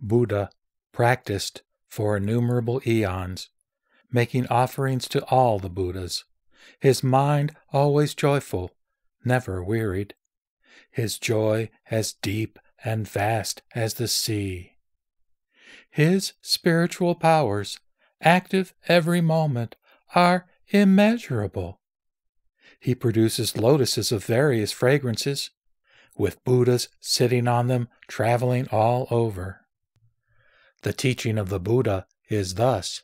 Buddha practiced for innumerable eons, making offerings to all the Buddhas, his mind always joyful, never wearied. His joy as deep and vast as the sea. His spiritual powers, active every moment, are immeasurable. He produces lotuses of various fragrances, with Buddhas sitting on them, traveling all over. The teaching of the Buddha is thus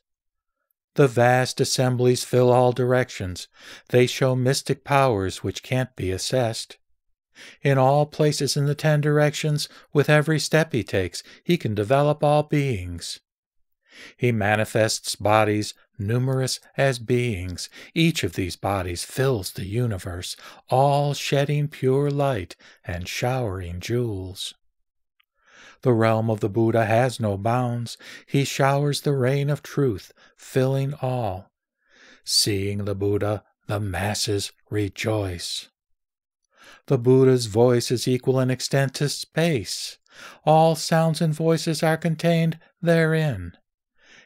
The vast assemblies fill all directions, they show mystic powers which can't be assessed. In all places in the ten directions, with every step he takes, he can develop all beings. He manifests bodies numerous as beings. Each of these bodies fills the universe, all shedding pure light and showering jewels. The realm of the Buddha has no bounds. He showers the rain of truth, filling all. Seeing the Buddha, the masses rejoice. The Buddha's voice is equal in extent to space. All sounds and voices are contained therein.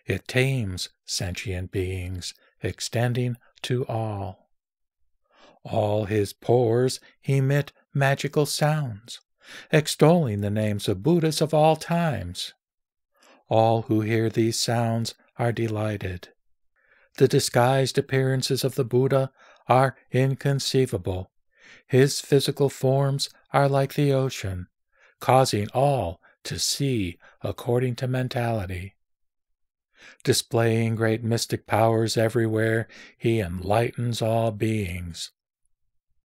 It tames sentient beings, extending to all. All his pores emit magical sounds extolling the names of Buddhas of all times. All who hear these sounds are delighted. The disguised appearances of the Buddha are inconceivable. His physical forms are like the ocean, causing all to see according to mentality. Displaying great mystic powers everywhere, he enlightens all beings.